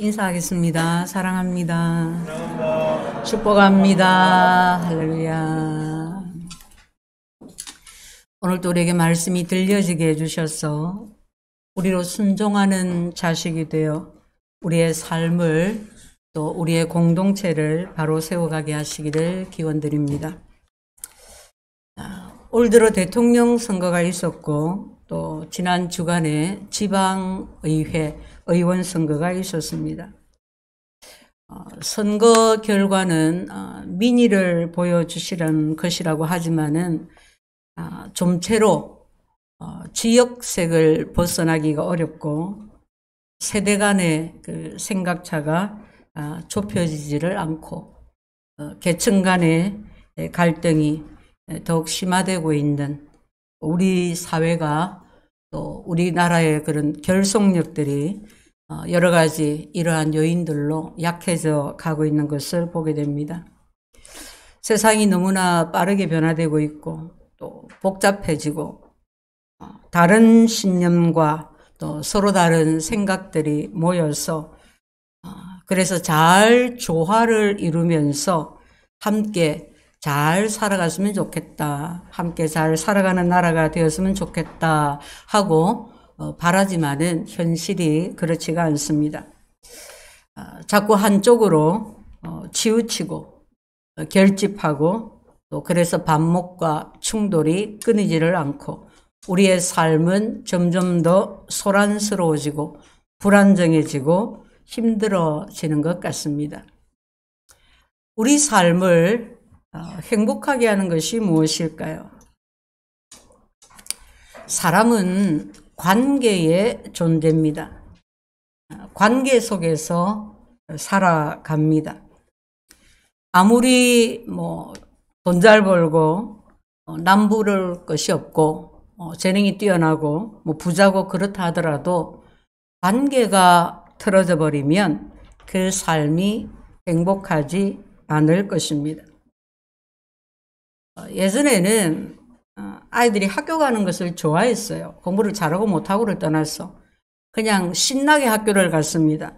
인사하겠습니다. 사랑합니다. 사합니다 축복합니다. 할렐루야. 오늘도 우리에게 말씀이 들려지게 해주셔서 우리로 순종하는 자식이 되어 우리의 삶을 또 우리의 공동체를 바로 세워가게 하시기를 기원드립니다. 아, 올 들어 대통령 선거가 있었고 또 지난 주간에 지방의회 의원 선거가 있었습니다. 어, 선거 결과는 어, 민의를 보여주시는 것이라고 하지만은 아, 좀채로 어, 지역색을 벗어나기가 어렵고 세대 간의 그 생각차가 아, 좁혀지지를 않고 계층 간의 갈등이 더욱 심화되고 있는 우리 사회가 또 우리나라의 그런 결속력들이 어, 여러 가지 이러한 요인들로 약해져 가고 있는 것을 보게 됩니다. 세상이 너무나 빠르게 변화되고 있고 또 복잡해지고 어, 다른 신념과 또 서로 다른 생각들이 모여서 어, 그래서 잘 조화를 이루면서 함께 잘 살아갔으면 좋겠다. 함께 잘 살아가는 나라가 되었으면 좋겠다 하고 어, 바라지만은 현실이 그렇지가 않습니다. 아, 자꾸 한쪽으로 어, 치우치고 어, 결집하고 또 그래서 반목과 충돌이 끊이지를 않고 우리의 삶은 점점 더 소란스러워지고 불안정해지고 힘들어지는 것 같습니다. 우리 삶을 행복하게 하는 것이 무엇일까요? 사람은 관계의 존재입니다. 관계 속에서 살아갑니다. 아무리 뭐 돈 잘 벌고 어, 남부를 것이 없고 어, 재능이 뛰어나고 뭐 부자고 그렇다 하더라도 관계가 틀어져 버리면 그 삶이 행복하지 않을 것입니다. 어, 예전에는 어, 아이들이 학교 가는 것을 좋아했어요. 공부를 잘하고 못하고를 떠나서 그냥 신나게 학교를 갔습니다.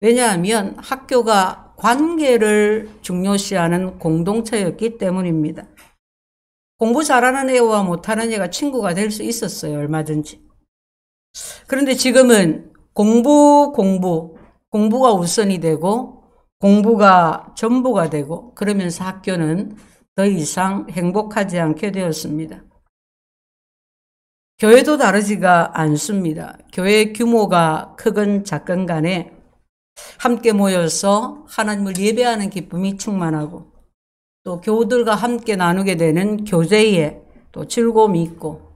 왜냐하면 학교가 관계를 중요시하는 공동체였기 때문입니다. 공부 잘하는 애와 못하는 애가 친구가 될 수 있었어요, 얼마든지. 그런데 지금은 공부, 공부, 공부가 우선이 되고 공부가 전부가 되고 그러면서 학교는 더 이상 행복하지 않게 되었습니다. 교회도 다르지가 않습니다. 교회 규모가 크건 작건 간에 함께 모여서 하나님을 예배하는 기쁨이 충만하고 또 교우들과 함께 나누게 되는 교제에 또 즐거움이 있고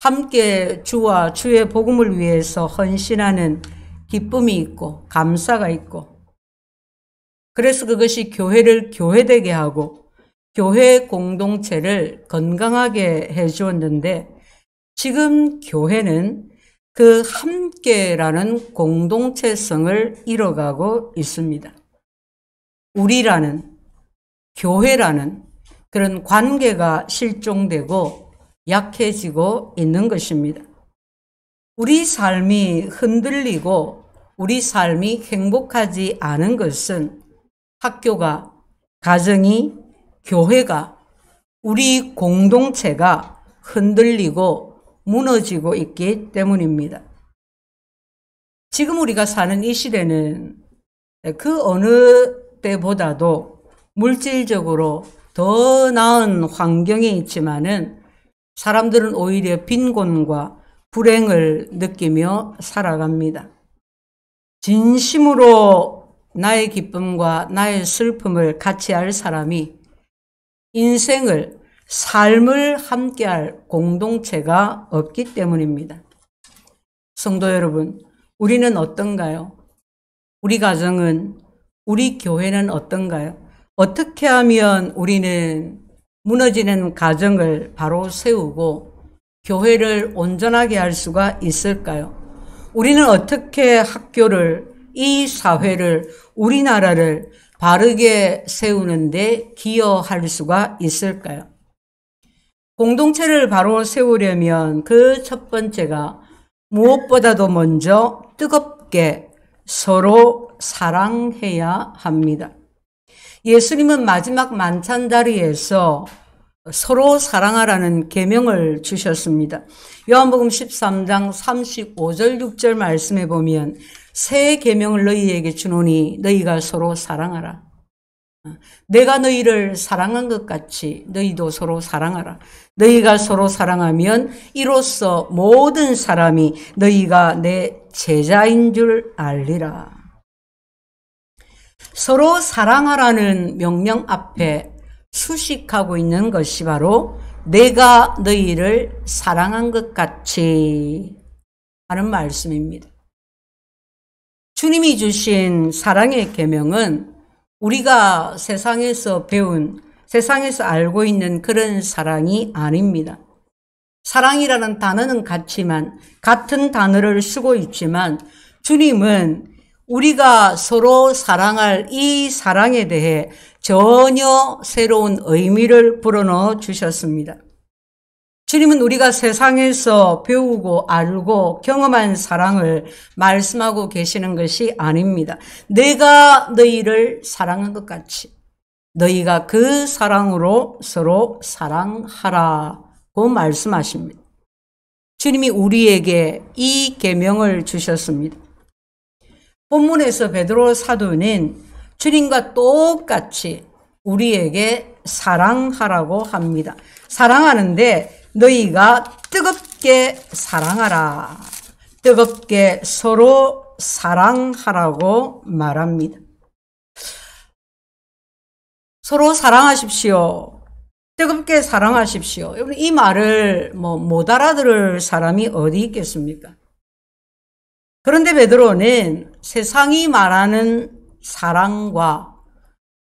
함께 주와 주의 복음을 위해서 헌신하는 기쁨이 있고 감사가 있고 그래서 그것이 교회를 교회되게 하고 교회 공동체를 건강하게 해주었는데 지금 교회는 그 함께라는 공동체성을 잃어가고 있습니다. 우리라는 교회라는 그런 관계가 실종되고 약해지고 있는 것입니다. 우리 삶이 흔들리고 우리 삶이 행복하지 않은 것은 학교가 가정이 교회가 우리 공동체가 흔들리고 무너지고 있기 때문입니다. 지금 우리가 사는 이 시대는 그 어느 때보다도 물질적으로 더 나은 환경에 있지만은 사람들은 오히려 빈곤과 불행을 느끼며 살아갑니다. 진심으로 나의 기쁨과 나의 슬픔을 같이 할 사람이 인생을 삶을 함께할 공동체가 없기 때문입니다. 성도 여러분, 우리는 어떤가요? 우리 가정은, 우리 교회는 어떤가요? 어떻게 하면 우리는 무너지는 가정을 바로 세우고 교회를 온전하게 할 수가 있을까요? 우리는 어떻게 학교를, 이 사회를, 우리나라를 바르게 세우는데 기여할 수가 있을까요? 공동체를 바로 세우려면 그 첫 번째가 무엇보다도 먼저 뜨겁게 서로 사랑해야 합니다. 예수님은 마지막 만찬 자리에서 서로 사랑하라는 계명을 주셨습니다. 요한복음 13장 35절 6절 말씀해 보면 새 계명을 너희에게 주노니 너희가 서로 사랑하라. 내가 너희를 사랑한 것 같이 너희도 서로 사랑하라. 너희가 서로 사랑하면 이로써 모든 사람이 너희가 내 제자인 줄 알리라. 서로 사랑하라는 명령 앞에 수식하고 있는 것이 바로 내가 너희를 사랑한 것 같이 하는 말씀입니다. 주님이 주신 사랑의 계명은 우리가 세상에서 배운 세상에서 알고 있는 그런 사랑이 아닙니다. 사랑이라는 단어는 같지만 같은 단어를 쓰고 있지만 주님은 우리가 서로 사랑할 이 사랑에 대해 전혀 새로운 의미를 불어넣어 주셨습니다. 주님은 우리가 세상에서 배우고 알고 경험한 사랑을 말씀하고 계시는 것이 아닙니다. 내가 너희를 사랑한 것 같이 너희가 그 사랑으로 서로 사랑하라고 말씀하십니다. 주님이 우리에게 이 계명을 주셨습니다. 본문에서 베드로 사도는 주님과 똑같이 우리에게 사랑하라고 합니다. 사랑하는데 너희가 뜨겁게 사랑하라. 뜨겁게 서로 사랑하라고 말합니다. 서로 사랑하십시오. 뜨겁게 사랑하십시오. 여러분, 이 말을 뭐못 알아들을 사람이 어디 있겠습니까? 그런데 베드로는 세상이 말하는 사랑과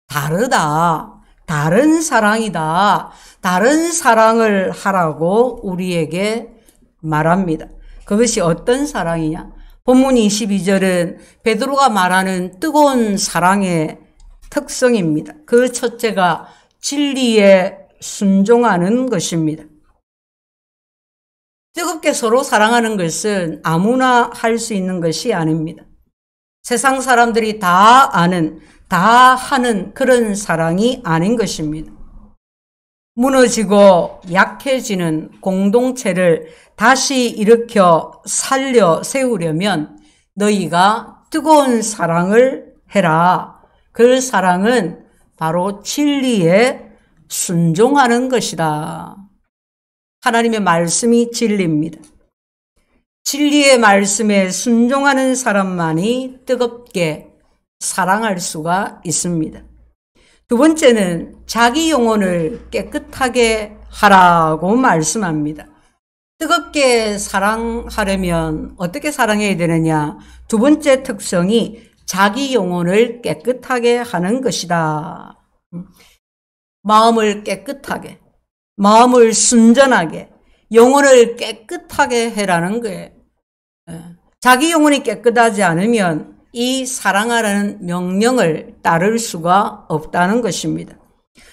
다르다. 다른 사랑이다. 다른 사랑을 하라고 우리에게 말합니다. 그것이 어떤 사랑이냐? 본문 22절은 베드로가 말하는 뜨거운 사랑의 특성입니다. 그 첫째가 진리에 순종하는 것입니다. 뜨겁게 서로 사랑하는 것은 아무나 할 수 있는 것이 아닙니다. 세상 사람들이 다 아는 다 하는 그런 사랑이 아닌 것입니다. 무너지고 약해지는 공동체를 다시 일으켜 살려 세우려면 너희가 뜨거운 사랑을 해라. 그 사랑은 바로 진리에 순종하는 것이다. 하나님의 말씀이 진리입니다. 진리의 말씀에 순종하는 사람만이 뜨겁게 사랑할 수가 있습니다. 두 번째는 자기 영혼을 깨끗하게 하라고 말씀합니다. 뜨겁게 사랑하려면 어떻게 사랑해야 되느냐? 두 번째 특성이 자기 영혼을 깨끗하게 하는 것이다. 마음을 깨끗하게, 마음을 순전하게, 영혼을 깨끗하게 해라는 거예요. 예. 자기 영혼이 깨끗하지 않으면 이 사랑하라는 명령을 따를 수가 없다는 것입니다.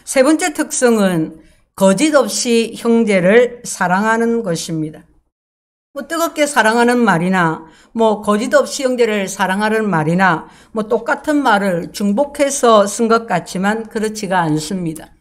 세 번째 특성은 거짓 없이 형제를 사랑하는 것입니다. 뭐 뜨겁게 사랑하는 말이나 뭐 거짓 없이 형제를 사랑하는 말이나 뭐 똑같은 말을 중복해서 쓴 것 같지만 그렇지가 않습니다.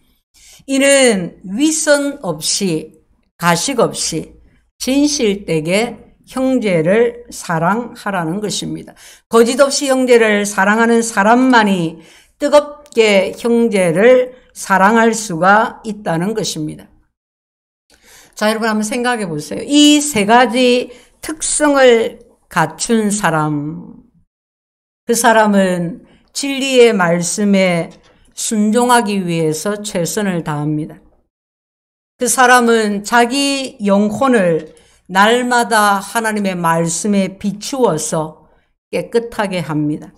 이는 위선 없이 가식 없이 진실되게 형제를 사랑하라는 것입니다. 거짓 없이 형제를 사랑하는 사람만이 뜨겁게 형제를 사랑할 수가 있다는 것입니다. 자, 여러분 한번 생각해 보세요. 이 세 가지 특성을 갖춘 사람, 그 사람은 진리의 말씀에 순종하기 위해서 최선을 다합니다. 그 사람은 자기 영혼을 날마다 하나님의 말씀에 비추어서 깨끗하게 합니다.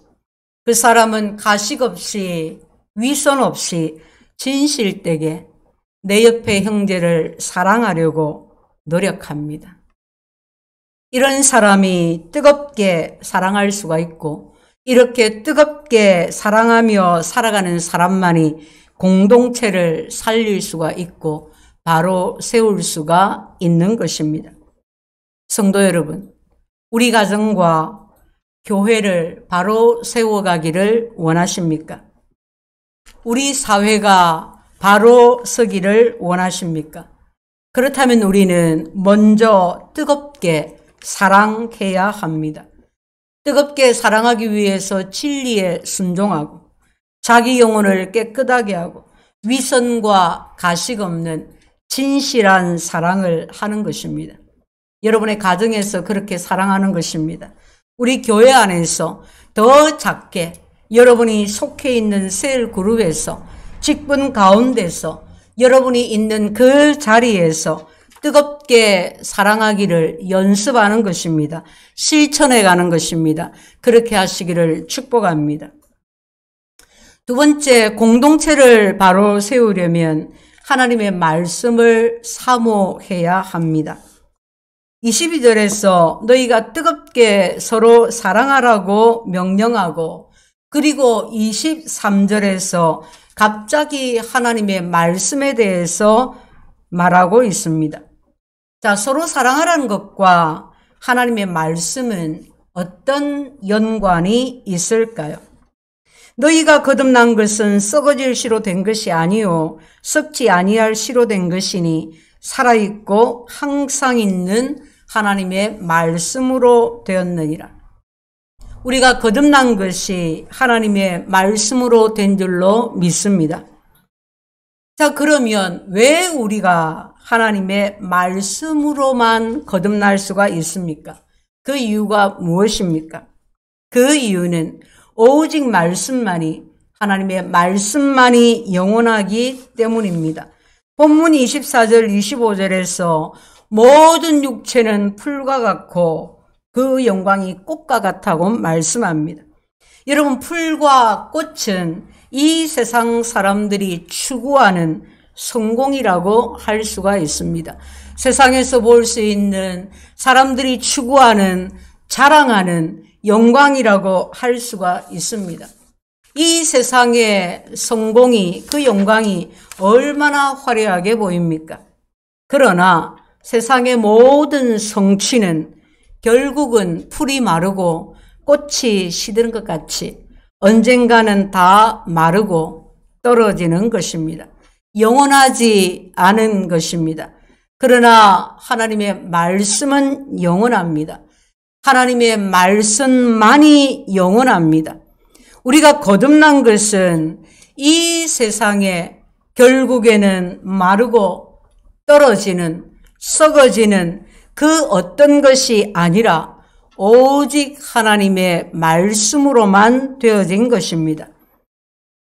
그 사람은 가식 없이 위선 없이 진실되게 내 옆에 형제를 사랑하려고 노력합니다. 이런 사람이 뜨겁게 사랑할 수가 있고 이렇게 뜨겁게 사랑하며 살아가는 사람만이 공동체를 살릴 수가 있고 바로 세울 수가 있는 것입니다. 성도 여러분, 우리 가정과 교회를 바로 세워가기를 원하십니까? 우리 사회가 바로 서기를 원하십니까? 그렇다면 우리는 먼저 뜨겁게 사랑해야 합니다. 뜨겁게 사랑하기 위해서 진리에 순종하고 자기 영혼을 깨끗하게 하고 위선과 가식 없는 진실한 사랑을 하는 것입니다. 여러분의 가정에서 그렇게 사랑하는 것입니다. 우리 교회 안에서 더 작게 여러분이 속해 있는 셀 그룹에서 직분 가운데서 여러분이 있는 그 자리에서 뜨겁게 사랑하기를 연습하는 것입니다. 실천해 가는 것입니다. 그렇게 하시기를 축복합니다. 두 번째, 공동체를 바로 세우려면 하나님의 말씀을 사모해야 합니다. 22절에서 너희가 뜨겁게 서로 사랑하라고 명령하고 그리고 23절에서 갑자기 하나님의 말씀에 대해서 말하고 있습니다. 자, 서로 사랑하라는 것과 하나님의 말씀은 어떤 연관이 있을까요? 너희가 거듭난 것은 썩어질 시로 된 것이 아니요 썩지 아니할 시로 된 것이니 살아있고 항상 있는 하나님의 말씀으로 되었느니라. 우리가 거듭난 것이 하나님의 말씀으로 된 줄로 믿습니다. 자, 그러면 왜 우리가 하나님의 말씀으로만 거듭날 수가 있습니까? 그 이유가 무엇입니까? 그 이유는 오직 말씀만이 하나님의 말씀만이 영원하기 때문입니다. 본문 24절 25절에서 모든 육체는 풀과 같고 그 영광이 꽃과 같다고 말씀합니다. 여러분 풀과 꽃은 이 세상 사람들이 추구하는 성공이라고 할 수가 있습니다. 세상에서 볼 수 있는 사람들이 추구하는 자랑하는 영광이라고 할 수가 있습니다. 이 세상의 성공이 그 영광이 얼마나 화려하게 보입니까? 그러나 세상의 모든 성취는 결국은 풀이 마르고 꽃이 시드는 것 같이 언젠가는 다 마르고 떨어지는 것입니다. 영원하지 않은 것입니다. 그러나 하나님의 말씀은 영원합니다. 하나님의 말씀만이 영원합니다. 우리가 거듭난 것은 이 세상에 결국에는 마르고 떨어지는 썩어지는 그 어떤 것이 아니라 오직 하나님의 말씀으로만 되어진 것입니다.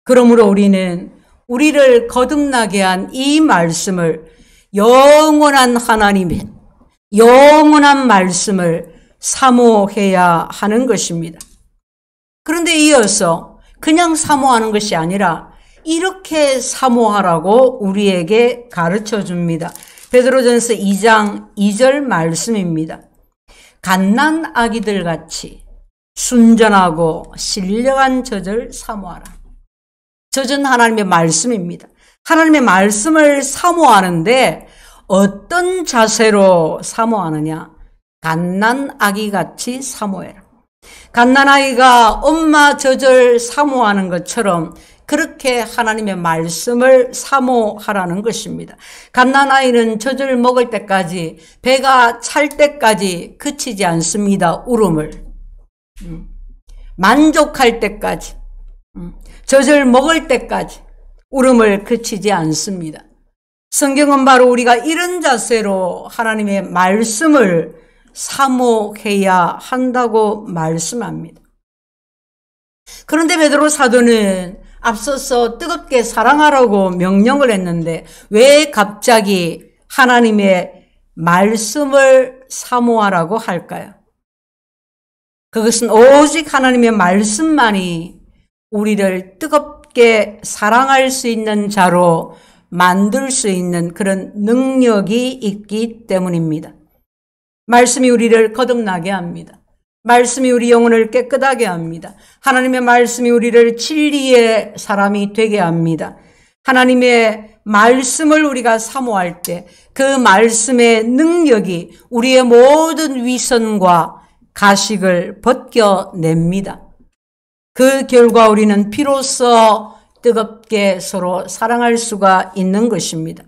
그러므로 우리는 우리를 거듭나게 한 이 말씀을 영원한 하나님의 영원한 말씀을 사모해야 하는 것입니다. 그런데 이어서 그냥 사모하는 것이 아니라 이렇게 사모하라고 우리에게 가르쳐 줍니다. 베드로전서 2장 2절 말씀입니다. 갓난 아기들 같이 순전하고 신령한 젖을 사모하라. 젖은 하나님의 말씀입니다. 하나님의 말씀을 사모하는데 어떤 자세로 사모하느냐? 갓난 아기같이 사모해라. 갓난아이가 엄마 젖을 사모하는 것처럼 그렇게 하나님의 말씀을 사모하라는 것입니다. 갓난아이는 젖을 먹을 때까지 배가 찰 때까지 그치지 않습니다. 울음을 음. 만족할 때까지 젖을 음. 먹을 때까지 울음을 그치지 않습니다. 성경은 바로 우리가 이런 자세로 하나님의 말씀을 사모해야 한다고 말씀합니다. 그런데 베드로 사도는 앞서서 뜨겁게 사랑하라고 명령을 했는데 왜 갑자기 하나님의 말씀을 사모하라고 할까요? 그것은 오직 하나님의 말씀만이 우리를 뜨겁게 사랑할 수 있는 자로 만들 수 있는 그런 능력이 있기 때문입니다. 말씀이 우리를 거듭나게 합니다. 말씀이 우리 영혼을 깨끗하게 합니다. 하나님의 말씀이 우리를 진리의 사람이 되게 합니다. 하나님의 말씀을 우리가 사모할 때 그 말씀의 능력이 우리의 모든 위선과 가식을 벗겨냅니다. 그 결과 우리는 비로소 뜨겁게 서로 사랑할 수가 있는 것입니다.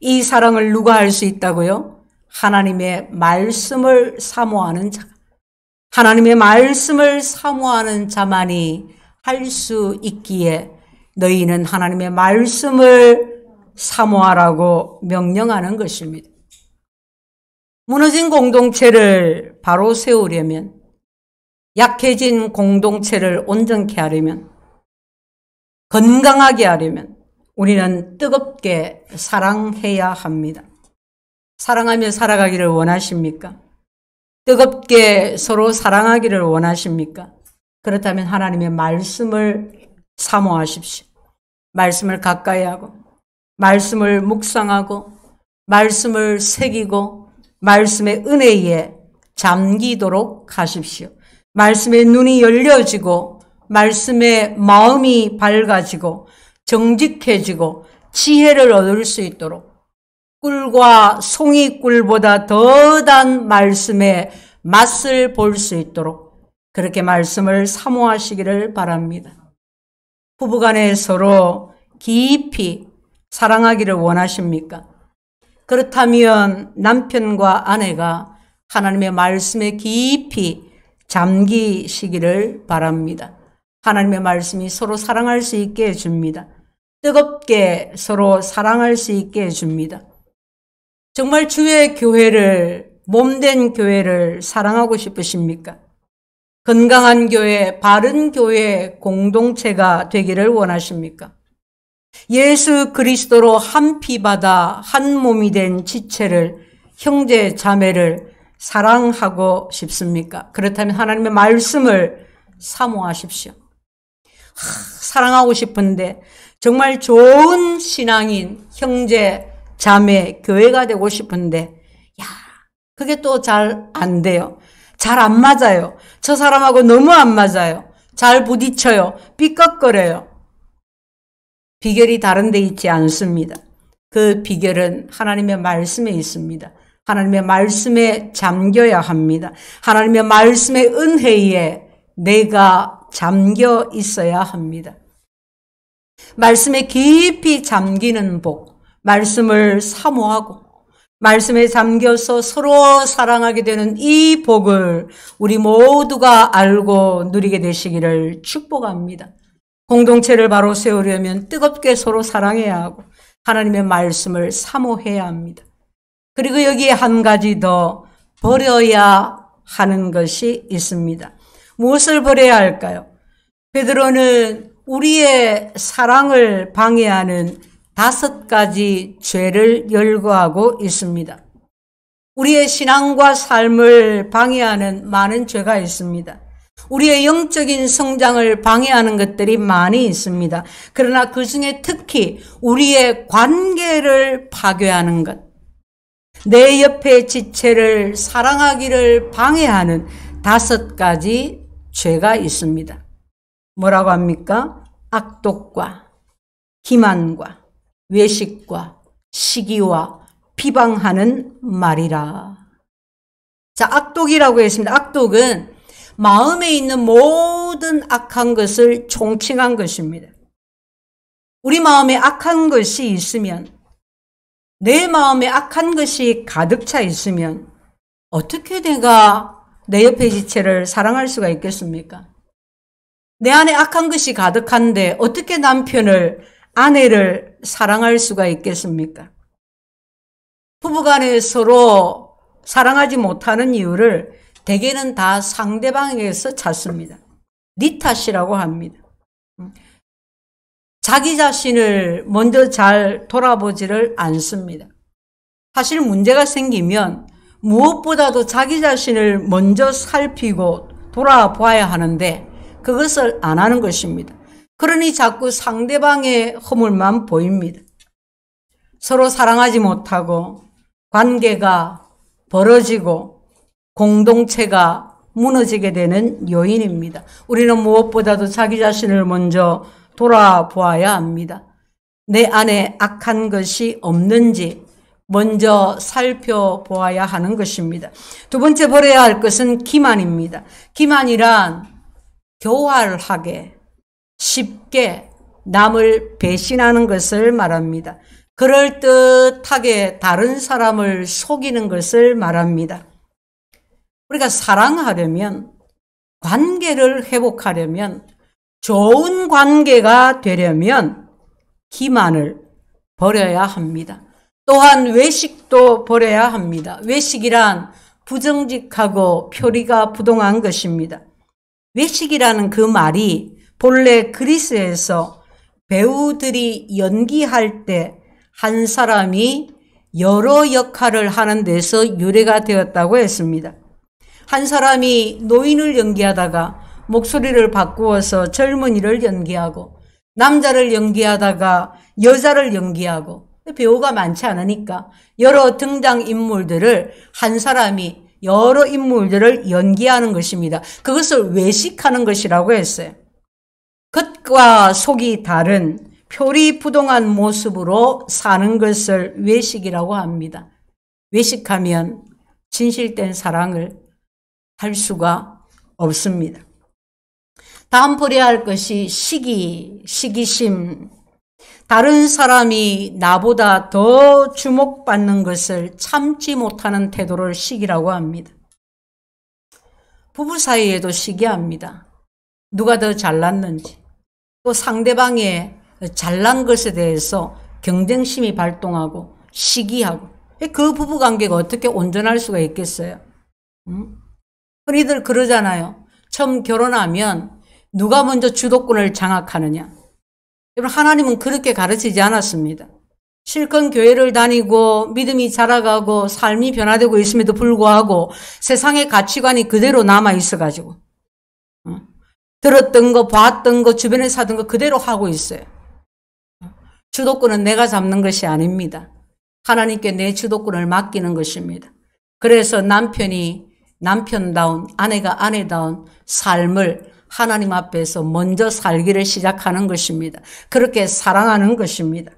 이 사랑을 누가 할 수 있다고요? 하나님의 말씀을 사모하는 자, 하나님의 말씀을 사모하는 자만이 할 수 있기에 너희는 하나님의 말씀을 사모하라고 명령하는 것입니다. 무너진 공동체를 바로 세우려면, 약해진 공동체를 온전케 하려면, 건강하게 하려면, 우리는 뜨겁게 사랑해야 합니다. 사랑하며 살아가기를 원하십니까? 뜨겁게 서로 사랑하기를 원하십니까? 그렇다면 하나님의 말씀을 사모하십시오. 말씀을 가까이 하고, 말씀을 묵상하고, 말씀을 새기고, 말씀의 은혜에 잠기도록 하십시오. 말씀의 눈이 열려지고, 말씀의 마음이 밝아지고, 정직해지고, 지혜를 얻을 수 있도록 꿀과 송이꿀보다 더 단 말씀의 맛을 볼 수 있도록 그렇게 말씀을 사모하시기를 바랍니다. 부부간에 서로 깊이 사랑하기를 원하십니까? 그렇다면 남편과 아내가 하나님의 말씀에 깊이 잠기시기를 바랍니다. 하나님의 말씀이 서로 사랑할 수 있게 해줍니다. 뜨겁게 서로 사랑할 수 있게 해줍니다. 정말 주의 교회를 몸된 교회를 사랑하고 싶으십니까? 건강한 교회, 바른 교회 공동체가 되기를 원하십니까? 예수 그리스도로 한 피바다 한 몸이 된 지체를 형제 자매를 사랑하고 싶습니까? 그렇다면 하나님의 말씀을 사모하십시오. 하, 사랑하고 싶은데 정말 좋은 신앙인 형제 자매, 교회가 되고 싶은데, 야, 그게 또 잘 안 돼요. 잘 안 맞아요. 저 사람하고 너무 안 맞아요. 잘 부딪혀요. 삐걱거려요. 비결이 다른 데 있지 않습니다. 그 비결은 하나님의 말씀에 있습니다. 하나님의 말씀에 잠겨야 합니다. 하나님의 말씀의 은혜에 내가 잠겨 있어야 합니다. 말씀에 깊이 잠기는 복, 말씀을 사모하고 말씀에 잠겨서 서로 사랑하게 되는 이 복을 우리 모두가 알고 누리게 되시기를 축복합니다. 공동체를 바로 세우려면 뜨겁게 서로 사랑해야 하고 하나님의 말씀을 사모해야 합니다. 그리고 여기에 한 가지 더 버려야 하는 것이 있습니다. 무엇을 버려야 할까요? 베드로는 우리의 사랑을 방해하는 다섯 가지 죄를 열거하고 있습니다. 우리의 신앙과 삶을 방해하는 많은 죄가 있습니다. 우리의 영적인 성장을 방해하는 것들이 많이 있습니다. 그러나 그 중에 특히 우리의 관계를 파괴하는 것, 내 옆에 지체를 사랑하기를 방해하는 다섯 가지 죄가 있습니다. 뭐라고 합니까? 악독과 기만과 외식과 시기와 비방하는 말이라. 자, 악독이라고 했습니다. 악독은 마음에 있는 모든 악한 것을 총칭한 것입니다. 우리 마음에 악한 것이 있으면, 내 마음에 악한 것이 가득 차 있으면, 어떻게 내가 내 옆의 지체를 사랑할 수가 있겠습니까? 내 안에 악한 것이 가득한데, 어떻게 남편을, 아내를, 사랑할 수가 있겠습니까? 부부간에 서로 사랑하지 못하는 이유를 대개는 다 상대방에게서 찾습니다. 니 탓이라고 합니다. 음. 자기 자신을 먼저 잘 돌아보지를 않습니다. 사실 문제가 생기면 무엇보다도 자기 자신을 먼저 살피고 돌아보야 하는데 그것을 안 하는 것입니다. 그러니 자꾸 상대방의 허물만 보입니다. 서로 사랑하지 못하고 관계가 벌어지고 공동체가 무너지게 되는 요인입니다. 우리는 무엇보다도 자기 자신을 먼저 돌아보아야 합니다. 내 안에 악한 것이 없는지 먼저 살펴보아야 하는 것입니다. 두 번째 버려야 할 것은 기만입니다. 기만이란 교활하게 쉽게 남을 배신하는 것을 말합니다. 그럴듯하게 다른 사람을 속이는 것을 말합니다. 우리가 사랑하려면 관계를 회복하려면 좋은 관계가 되려면 기만을 버려야 합니다. 또한 외식도 버려야 합니다. 외식이란 부정직하고 표리가 부동한 것입니다. 외식이라는 그 말이 본래 그리스에서 배우들이 연기할 때 한 사람이 여러 역할을 하는 데서 유래가 되었다고 했습니다. 한 사람이 노인을 연기하다가 목소리를 바꾸어서 젊은이를 연기하고 남자를 연기하다가 여자를 연기하고 배우가 많지 않으니까 여러 등장 인물들을 한 사람이 여러 인물들을 연기하는 것입니다. 그것을 외식하는 것이라고 했어요. 겉과 속이 다른 표리부동한 모습으로 사는 것을 외식이라고 합니다. 외식하면 진실된 사랑을 할 수가 없습니다. 다음 버려야 할 것이 시기, 시기심. 다른 사람이 나보다 더 주목받는 것을 참지 못하는 태도를 시기라고 합니다. 부부 사이에도 시기합니다. 누가 더 잘났는지, 또 그 상대방의 잘난 것에 대해서 경쟁심이 발동하고 시기하고 그 부부관계가 어떻게 온전할 수가 있겠어요? 음? 흔히들 그러잖아요. 처음 결혼하면 누가 먼저 주도권을 장악하느냐. 여러분 하나님은 그렇게 가르치지 않았습니다. 실컷 교회를 다니고 믿음이 자라가고 삶이 변화되고 있음에도 불구하고 세상의 가치관이 그대로 남아 있어가지고 들었던 거, 봤던 거, 주변에 사던 거 그대로 하고 있어요. 주도권은 내가 잡는 것이 아닙니다. 하나님께 내 주도권을 맡기는 것입니다. 그래서 남편이 남편다운, 아내가 아내다운 삶을 하나님 앞에서 먼저 살기를 시작하는 것입니다. 그렇게 사랑하는 것입니다.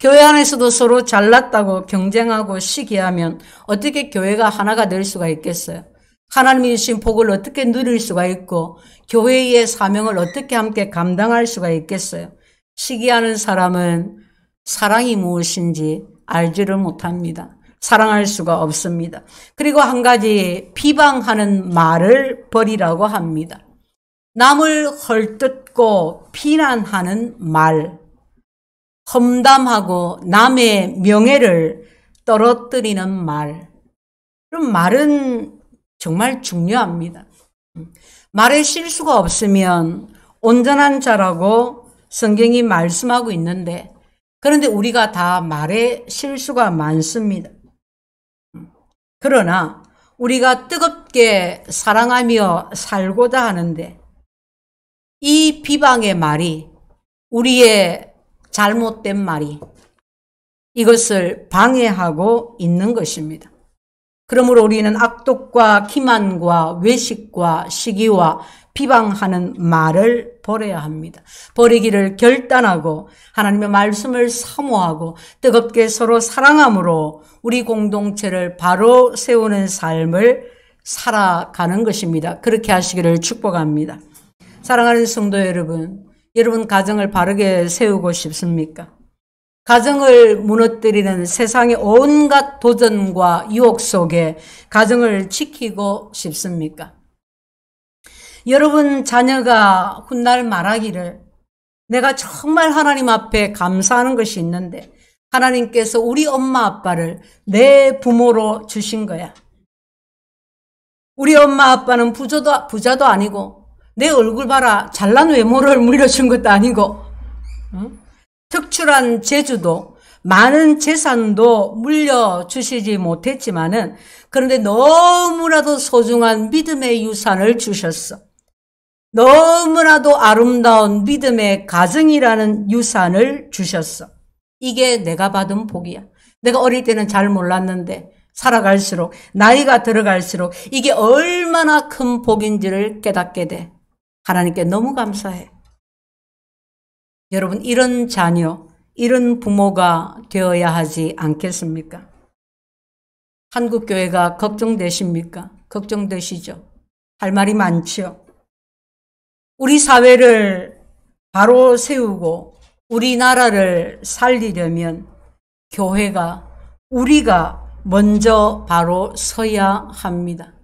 교회 안에서도 서로 잘났다고 경쟁하고 시기하면 어떻게 교회가 하나가 될 수가 있겠어요? 하나님이 주신 복을 어떻게 누릴 수가 있고 교회의 사명을 어떻게 함께 감당할 수가 있겠어요. 시기하는 사람은 사랑이 무엇인지 알지를 못합니다. 사랑할 수가 없습니다. 그리고 한 가지 비방하는 말을 버리라고 합니다. 남을 헐뜯고 비난하는 말, 험담하고 남의 명예를 떨어뜨리는 말. 그럼 말은 정말 중요합니다. 말에 실수가 없으면 온전한 자라고 성경이 말씀하고 있는데 그런데 우리가 다 말에 실수가 많습니다. 그러나 우리가 뜨겁게 사랑하며 살고자 하는데 이 비방의 말이 우리의 잘못된 말이 이것을 방해하고 있는 것입니다. 그러므로 우리는 악독과 기만과 외식과 시기와 비방하는 말을 버려야 합니다. 버리기를 결단하고 하나님의 말씀을 사모하고 뜨겁게 서로 사랑함으로 우리 공동체를 바로 세우는 삶을 살아가는 것입니다. 그렇게 하시기를 축복합니다. 사랑하는 성도 여러분, 여러분 가정을 바르게 세우고 싶습니까? 가정을 무너뜨리는 세상의 온갖 도전과 유혹 속에 가정을 지키고 싶습니까? 여러분 자녀가 훗날 말하기를 내가 정말 하나님 앞에 감사하는 것이 있는데 하나님께서 우리 엄마 아빠를 내 부모로 주신 거야. 우리 엄마 아빠는 부자도, 부자도 아니고 내 얼굴 봐라 잘난 외모를 물려준 것도 아니고 응? 특출한 제주도 많은 재산도 물려주시지 못했지만은 그런데 너무나도 소중한 믿음의 유산을 주셨어. 너무나도 아름다운 믿음의 가정이라는 유산을 주셨어. 이게 내가 받은 복이야. 내가 어릴 때는 잘 몰랐는데 살아갈수록 나이가 들어갈수록 이게 얼마나 큰 복인지를 깨닫게 돼. 하나님께 너무 감사해. 여러분, 이런 자녀, 이런 부모가 되어야 하지 않겠습니까? 한국교회가 걱정되십니까? 걱정되시죠? 할 말이 많지 우리 사회를 바로 세우고 우리나라를 살리려면 교회가 우리가 먼저 바로 서야 합니다.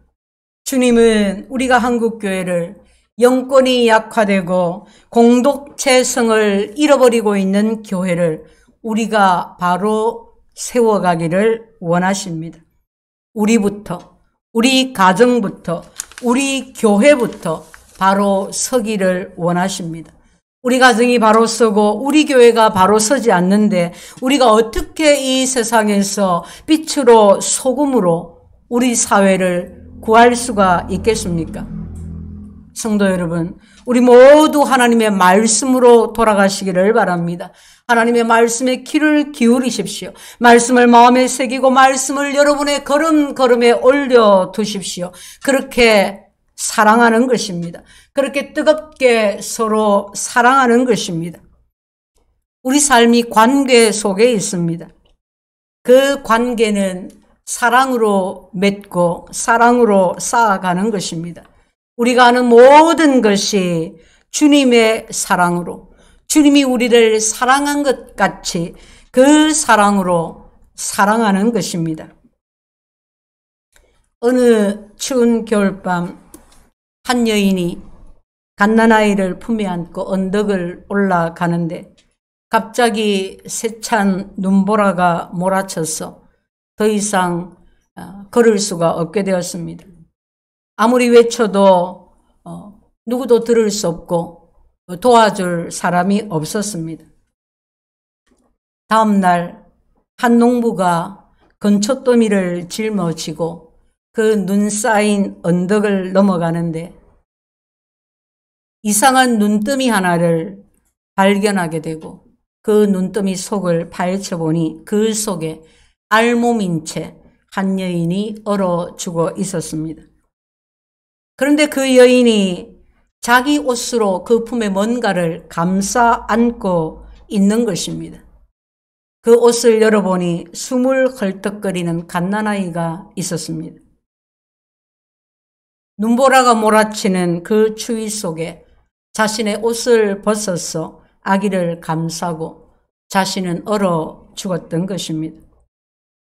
주님은 우리가 한국교회를 영권이 약화되고 공동체성을 잃어버리고 있는 교회를 우리가 바로 세워가기를 원하십니다. 우리부터, 우리 가정부터, 우리 교회부터 바로 서기를 원하십니다. 우리 가정이 바로 서고 우리 교회가 바로 서지 않는데 우리가 어떻게 이 세상에서 빛으로 소금으로 우리 사회를 구할 수가 있겠습니까? 성도 여러분, 우리 모두 하나님의 말씀으로 돌아가시기를 바랍니다. 하나님의 말씀에 귀를 기울이십시오. 말씀을 마음에 새기고 말씀을 여러분의 걸음걸음에 올려 두십시오. 그렇게 사랑하는 것입니다. 그렇게 뜨겁게 서로 사랑하는 것입니다. 우리 삶이 관계 속에 있습니다. 그 관계는 사랑으로 맺고 사랑으로 쌓아가는 것입니다. 우리가 하는 모든 것이 주님의 사랑으로 주님이 우리를 사랑한 것 같이 그 사랑으로 사랑하는 것입니다. 어느 추운 겨울밤 한 여인이 갓난아이를 품에 안고 언덕을 올라가는데 갑자기 세찬 눈보라가 몰아쳐서 더 이상 어, 걸을 수가 없게 되었습니다. 아무리 외쳐도 어, 누구도 들을 수 없고 도와줄 사람이 없었습니다. 다음 날 한 농부가 건초더미를 짊어지고 그 눈 쌓인 언덕을 넘어가는데 이상한 눈뜸이 하나를 발견하게 되고 그 눈뜸이 속을 파헤쳐보니 그 속에 알몸인 채 한 여인이 얼어 죽어 있었습니다. 그런데 그 여인이 자기 옷으로 그 품에 뭔가를 감싸 안고 있는 것입니다. 그 옷을 열어보니 숨을 헐떡거리는 갓난아이가 있었습니다. 눈보라가 몰아치는 그 추위 속에 자신의 옷을 벗어서 아기를 감싸고 자신은 얼어 죽었던 것입니다.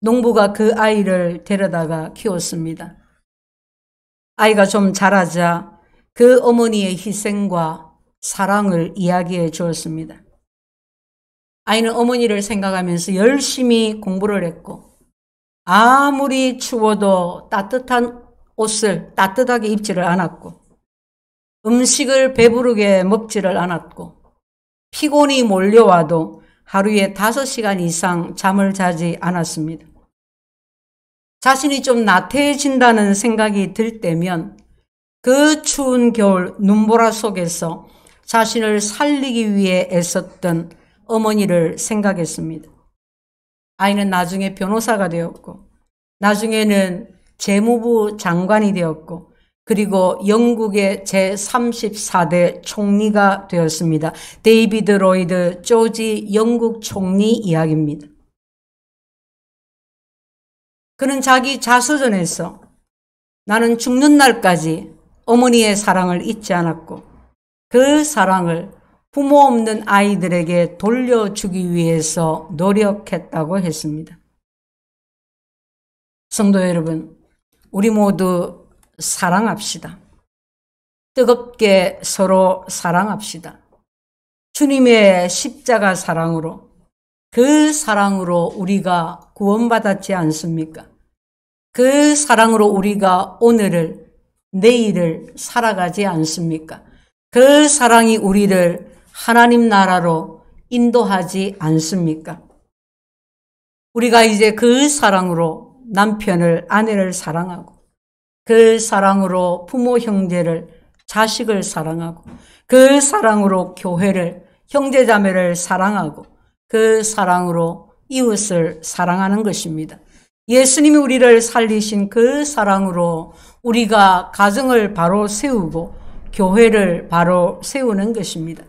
농부가 그 아이를 데려다가 키웠습니다. 아이가 좀 자라자 그 어머니의 희생과 사랑을 이야기해 주었습니다. 아이는 어머니를 생각하면서 열심히 공부를 했고 아무리 추워도 따뜻한 옷을 따뜻하게 입지를 않았고 음식을 배부르게 먹지를 않았고 피곤이 몰려와도 하루에 5시간 이상 잠을 자지 않았습니다. 자신이 좀 나태해진다는 생각이 들 때면 그 추운 겨울 눈보라 속에서 자신을 살리기 위해 애썼던 어머니를 생각했습니다. 아이는 나중에 변호사가 되었고, 나중에는 재무부 장관이 되었고, 그리고 영국의 제34대 총리가 되었습니다. 데이비드 로이드 조지 영국 총리 이야기입니다. 그는 자기 자서전에서 나는 죽는 날까지 어머니의 사랑을 잊지 않았고 그 사랑을 부모 없는 아이들에게 돌려주기 위해서 노력했다고 했습니다. 성도 여러분, 우리 모두 사랑합시다. 뜨겁게 서로 사랑합시다. 주님의 십자가 사랑으로 그 사랑으로 우리가 구원받았지 않습니까? 그 사랑으로 우리가 오늘을, 내일을 살아가지 않습니까? 그 사랑이 우리를 하나님 나라로 인도하지 않습니까? 우리가 이제 그 사랑으로 남편을, 아내를 사랑하고, 그 사랑으로 부모, 형제를, 자식을 사랑하고, 그 사랑으로 교회를, 형제자매를 사랑하고, 그 사랑으로 이웃을 사랑하는 것입니다. 예수님이 우리를 살리신 그 사랑으로 우리가 가정을 바로 세우고 교회를 바로 세우는 것입니다.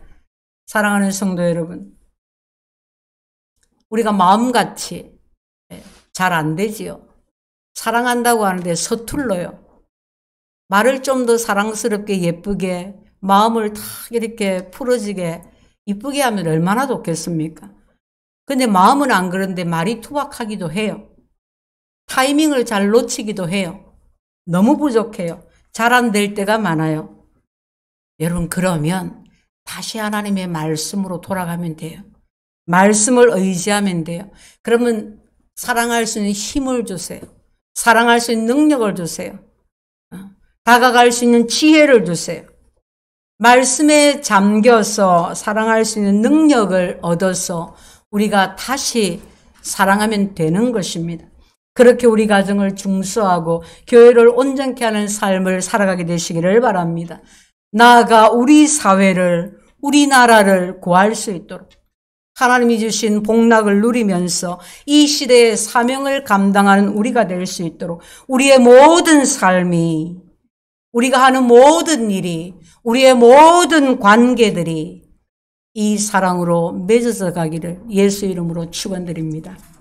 사랑하는 성도 여러분, 우리가 마음같이 예, 잘안 되지요. 사랑한다고 하는데 서툴러요. 말을 좀 더 사랑스럽게 예쁘게 마음을 탁 이렇게 풀어지게 이쁘게 하면 얼마나 좋겠습니까? 근데 마음은 안 그런데 말이 투박하기도 해요. 타이밍을 잘 놓치기도 해요. 너무 부족해요. 잘 안 될 때가 많아요. 여러분 그러면 다시 하나님의 말씀으로 돌아가면 돼요. 말씀을 의지하면 돼요. 그러면 사랑할 수 있는 힘을 주세요. 사랑할 수 있는 능력을 주세요. 어? 다가갈 수 있는 지혜를 주세요. 말씀에 잠겨서 사랑할 수 있는 능력을 얻어서 우리가 다시 사랑하면 되는 것입니다. 그렇게 우리 가정을 중수하고 교회를 온전케 하는 삶을 살아가게 되시기를 바랍니다. 나아가 우리 사회를 우리나라를 구할 수 있도록 하나님이 주신 복락을 누리면서 이 시대의 사명을 감당하는 우리가 될 수 있도록 우리의 모든 삶이 우리가 하는 모든 일이 우리의 모든 관계들이 이 사랑으로 맺어서 가기를 예수 이름으로 축원드립니다.